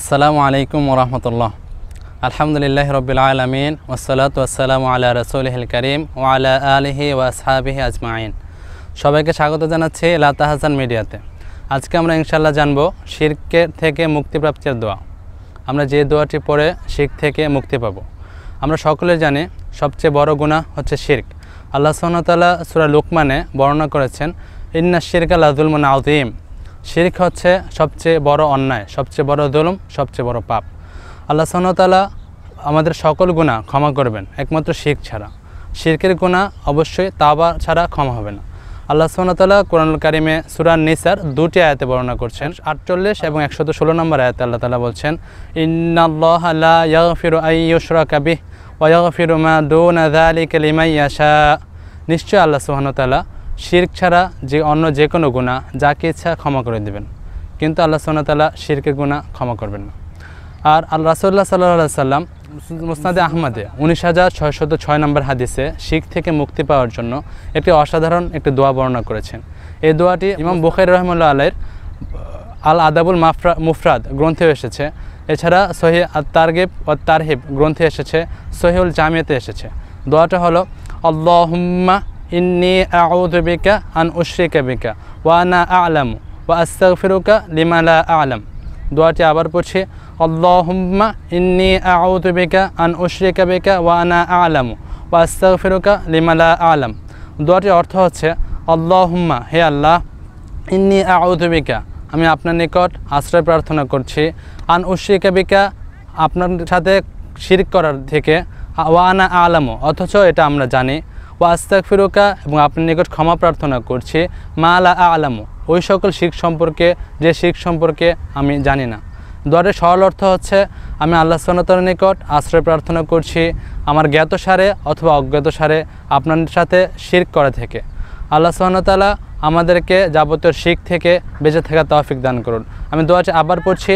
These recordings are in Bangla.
আসসালামু আলাইকুম ওরহমতুল্লাহ আলহামদুলিল্লাহ রবিল আলমিন ওসলাত আসসালামু আল্লাহ রসুলহিল করিম ও আল্লাহ আলহি ও আসহাবিহি আজমাইন সবাইকে স্বাগত জানাচ্ছি লতা হাসান মিডিয়াতে আজকে আমরা ইনশাল্লাহ জানবো শিরকের থেকে মুক্তিপ্রাপ্তির দোয়া আমরা যে দোয়াটি পড়ে শিখ থেকে মুক্তি পাবো আমরা সকলে জানি সবচেয়ে বড় গুণা হচ্ছে শির্ক আল্লাহ সোহনতাল্লাহ সুরা লুকমানে বর্ণনা করেছেন ইন্না শিরকা লাজুল মানে আউদিম শিরিক হচ্ছে সবচেয়ে বড় অন্যায় সবচেয়ে বড় দলুম সবচেয়ে বড় পাপ আল্লাহ সাহনতালা আমাদের সকল গুণা ক্ষমা করবেন একমাত্র শিখ ছাড়া শিরকের গুণা অবশ্যই তাবা ছাড়া ক্ষমা হবে না আল্লাহ সুবাহতাল্লাহ কোরআনুল কারিমে সুরান নিসার দুটি আয়াতে বর্ণনা করছেন আটচল্লিশ এবং একশত ষোলো নম্বর আয়াতে আল্লাহ তালা বলছেন ইন্নাল্লাহ নিশ্চয় আল্লাহ সোহানতালা শির্ক ছাড়া যে অন্য যে কোনো গুণা যাকে ইচ্ছা ক্ষমা করে দেবেন কিন্তু আল্লাহ সোনাতালা শিরকে গুণা ক্ষমা করবেন না আর আল্লাহ রাসোল্লা সাল্লাহ সাল্লাম মুসনাদে আহমদে উনিশ হাজার ছয়শত ছয় নম্বর হাদিসে শিখ থেকে মুক্তি পাওয়ার জন্য একটি অসাধারণ একটি দোয়া বর্ণনা করেছেন এই দোয়াটি ইমাম বুখাই রহমুল্লা আলের আল আদাবুল মাফরা মুফরাদ গ্রন্থে এসেছে এছাড়া সহি আত তারগিব ও তারহিব গ্রন্থে এসেছে সহিউল জামিয়াতে এসেছে দোয়াটা হলো আল্লাহ ইন্নি আউদিকা আন উশ্রিকা বিকা ওয়ানা আলম ওয়া আস্তাক ফিরুকা লিমালা আলম দোয়াটি আবার পড়ছি আল্লাহুম্মা ইন্নি আউদিকা আন উশ্রিকা বিকা ওয়ানা আলম ওয়া আস্তাক ফিরুকা লিমালা আলম দোয়াটির অর্থ হচ্ছে আল্লাহুম্মা হে আল্লাহ ইন্নি আউদিকা আমি আপনার নিকট আশ্রয় প্রার্থনা করছি আন উশ্রিকা আপনার সাথে শির করার থেকে ওয়ানা আলামো অথচ এটা আমরা জানি ও আস্তাক ফিরোকা এবং আপনার নিকট ক্ষমা প্রার্থনা করছি মা আলা আলামু ওই সকল শিখ সম্পর্কে যে শিখ সম্পর্কে আমি জানি না দরে সরল অর্থ হচ্ছে আমি আল্লাহ সনাতর নিকট আশ্রয় প্রার্থনা করছি আমার জ্ঞাত সারে অথবা অজ্ঞাত সারে আপনার সাথে শির করা থেকে আল্লাহ সোহানতালা আমাদেরকে যাবতীয় শিখ থেকে বেঁচে থাকা তহফিক দান করুন আমি দোয়াটি আবার পড়ছি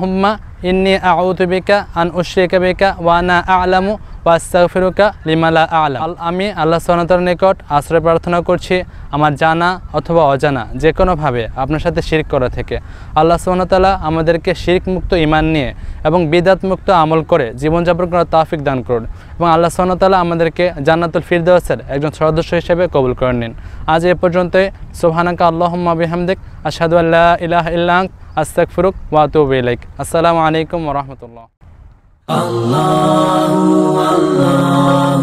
হুম্মা ইন্নি আউতবিকা আন উশ্রিকা বিকা ওয়ানা আলামু ওয়াস্তাগফিরুকা লিমালা আলাম আমি আল্লাহ সোনাতর নিকট আশ্রয় প্রার্থনা করছি আমার জানা অথবা অজানা যে কোনোভাবে আপনার সাথে শির্ক করা থেকে আল্লাহ সোনাতালা আমাদেরকে শির্ক মুক্ত ইমান নিয়ে এবং বিদাত মুক্ত আমল করে জীবনযাপন করার তাফিক দান করুন এবং আল্লাহ সোনাতালা আমাদেরকে জান্নাতুল ফিরদাসের একজন সদস্য হিসেবে কবুল করে নিন আজ এ পর্যন্ত সোহানাকা আল্লাহম্মা আসাদ আল্লাহ ইলাহ ইল্লাহ আস্তাক ফুরুক ওয়াতুব আসসালামু আলাইকুম রহমতুল্লাহ Allahu Allah